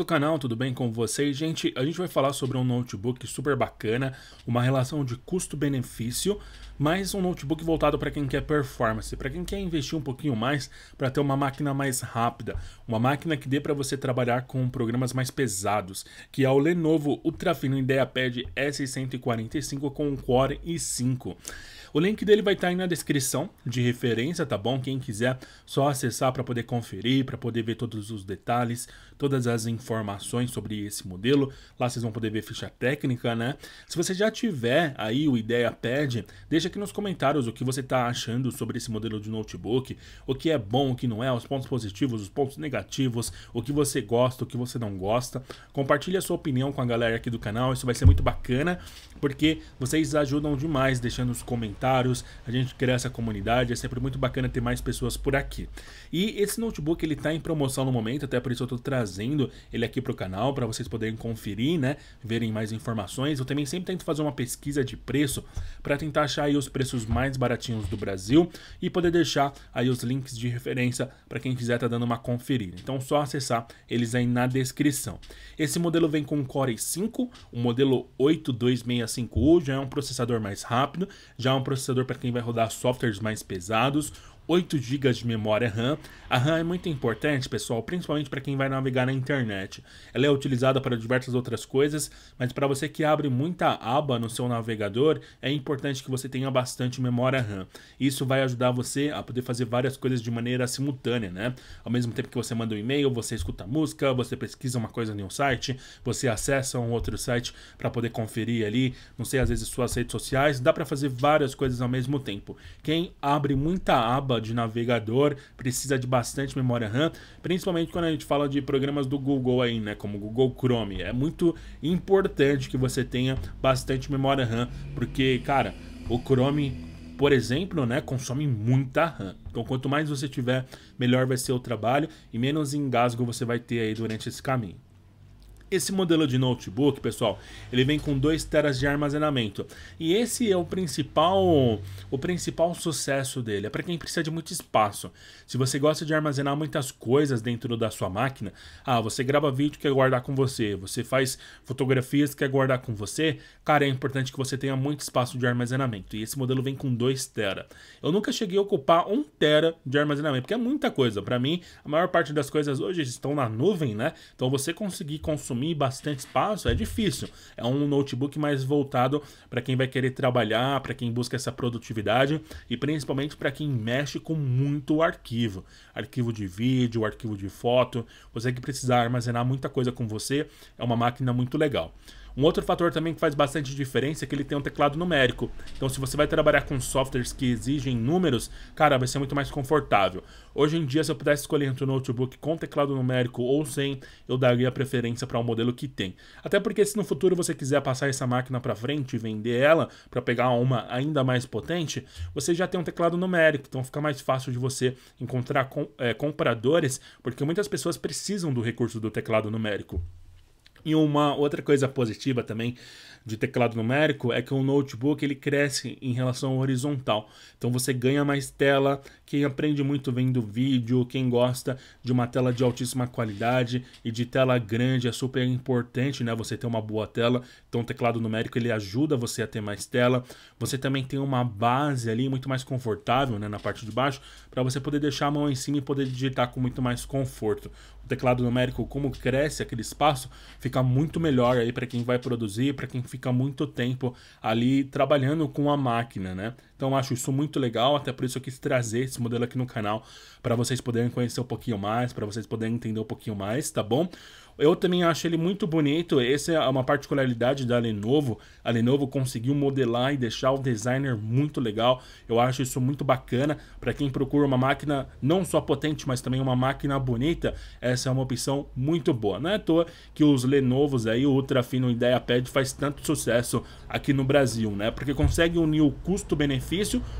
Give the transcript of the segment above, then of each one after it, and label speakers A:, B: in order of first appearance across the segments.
A: do canal, tudo bem com vocês? Gente, a gente vai falar sobre um notebook super bacana, uma relação de custo-benefício, mas um notebook voltado para quem quer performance, para quem quer investir um pouquinho mais para ter uma máquina mais rápida, uma máquina que dê para você trabalhar com programas mais pesados, que é o Lenovo Ultrafino IdeaPad S145 com Core i5. O link dele vai estar tá aí na descrição de referência, tá bom? Quem quiser só acessar para poder conferir, para poder ver todos os detalhes, todas as informações sobre esse modelo. Lá vocês vão poder ver ficha técnica, né? Se você já tiver aí o ideia pad, deixa aqui nos comentários o que você está achando sobre esse modelo de notebook, o que é bom, o que não é, os pontos positivos, os pontos negativos, o que você gosta, o que você não gosta. Compartilhe a sua opinião com a galera aqui do canal, isso vai ser muito bacana, porque vocês ajudam demais deixando os comentários comentários, a gente cria essa comunidade, é sempre muito bacana ter mais pessoas por aqui. E esse notebook ele tá em promoção no momento, até por isso eu estou trazendo ele aqui para o canal para vocês poderem conferir, né, verem mais informações. Eu também sempre tento fazer uma pesquisa de preço para tentar achar aí os preços mais baratinhos do Brasil e poder deixar aí os links de referência para quem quiser tá dando uma conferida. Então só acessar eles aí na descrição. Esse modelo vem com Core i5, o modelo 82655U, já é um processador mais rápido, já é um processador para quem vai rodar softwares mais pesados, 8 GB de memória RAM. A RAM é muito importante, pessoal, principalmente para quem vai navegar na internet. Ela é utilizada para diversas outras coisas, mas para você que abre muita aba no seu navegador, é importante que você tenha bastante memória RAM. Isso vai ajudar você a poder fazer várias coisas de maneira simultânea, né? Ao mesmo tempo que você manda um e-mail, você escuta música, você pesquisa uma coisa em um site, você acessa um outro site para poder conferir ali, não sei, às vezes suas redes sociais, dá para fazer várias coisas ao mesmo tempo. Quem abre muita aba de navegador, precisa de bastante memória RAM, principalmente quando a gente fala de programas do Google aí, né, como Google Chrome. É muito importante que você tenha bastante memória RAM, porque, cara, o Chrome por exemplo, né, consome muita RAM. Então, quanto mais você tiver, melhor vai ser o trabalho e menos engasgo você vai ter aí durante esse caminho. Esse modelo de notebook, pessoal, ele vem com 2 teras de armazenamento. E esse é o principal o principal sucesso dele. É para quem precisa de muito espaço. Se você gosta de armazenar muitas coisas dentro da sua máquina, ah, você grava vídeo que quer guardar com você, você faz fotografias que quer guardar com você, cara, é importante que você tenha muito espaço de armazenamento. E esse modelo vem com 2 tera. Eu nunca cheguei a ocupar 1 um tera de armazenamento, porque é muita coisa. Para mim, a maior parte das coisas hoje estão na nuvem, né? Então você conseguir consumir autonomia e bastante espaço, é difícil. É um notebook mais voltado para quem vai querer trabalhar, para quem busca essa produtividade e principalmente para quem mexe com muito arquivo. Arquivo de vídeo, arquivo de foto, você que precisar armazenar muita coisa com você, é uma máquina muito legal. Um outro fator também que faz bastante diferença é que ele tem um teclado numérico. Então, se você vai trabalhar com softwares que exigem números, cara, vai ser muito mais confortável. Hoje em dia, se eu pudesse escolher entre um notebook com teclado numérico ou sem, eu daria preferência para o um modelo que tem. Até porque se no futuro você quiser passar essa máquina para frente e vender ela para pegar uma ainda mais potente, você já tem um teclado numérico, então fica mais fácil de você encontrar com, é, compradores, porque muitas pessoas precisam do recurso do teclado numérico. E uma outra coisa positiva também de teclado numérico é que o notebook ele cresce em relação ao horizontal. Então você ganha mais tela. Quem aprende muito vendo vídeo, quem gosta de uma tela de altíssima qualidade e de tela grande é super importante, né? Você ter uma boa tela. Então o teclado numérico ele ajuda você a ter mais tela. Você também tem uma base ali muito mais confortável, né, na parte de baixo, para você poder deixar a mão em cima e poder digitar com muito mais conforto. O teclado numérico como cresce aquele espaço, fica fica muito melhor aí para quem vai produzir, para quem fica muito tempo ali trabalhando com a máquina, né? Então acho isso muito legal, até por isso eu quis trazer esse modelo aqui no canal para vocês poderem conhecer um pouquinho mais, para vocês poderem entender um pouquinho mais, tá bom? Eu também acho ele muito bonito. Essa é uma particularidade da Lenovo. A Lenovo conseguiu modelar e deixar o designer muito legal. Eu acho isso muito bacana para quem procura uma máquina não só potente, mas também uma máquina bonita. Essa é uma opção muito boa. Não é à toa que os Lenovos aí, o ideia IdeaPad faz tanto sucesso aqui no Brasil, né? Porque consegue unir o custo-benefício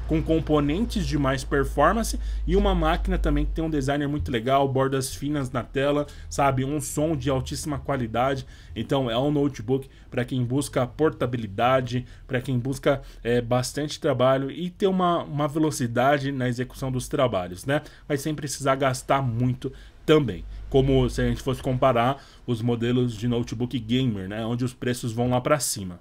A: com componentes de mais performance e uma máquina também que tem um designer muito legal, bordas finas na tela, sabe, um som de altíssima qualidade. Então é um notebook para quem busca portabilidade, para quem busca é, bastante trabalho e ter uma, uma velocidade na execução dos trabalhos, né? Mas sem precisar gastar muito também. Como se a gente fosse comparar os modelos de notebook gamer, né? Onde os preços vão lá para cima.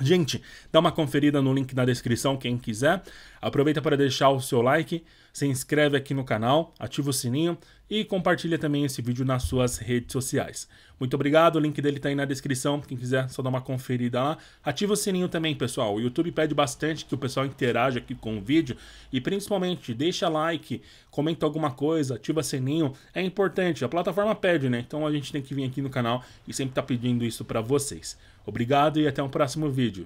A: Gente, dá uma conferida no link na descrição quem quiser. Aproveita para deixar o seu like, se inscreve aqui no canal, ativa o sininho e compartilha também esse vídeo nas suas redes sociais. Muito obrigado, o link dele está aí na descrição, quem quiser só dá uma conferida lá. Ativa o sininho também, pessoal. O YouTube pede bastante que o pessoal interaja aqui com o vídeo e principalmente deixa like, comenta alguma coisa, ativa o sininho, é importante, a plataforma pede, né? Então a gente tem que vir aqui no canal e sempre tá pedindo isso para vocês. Obrigado e até um próximo vídeo.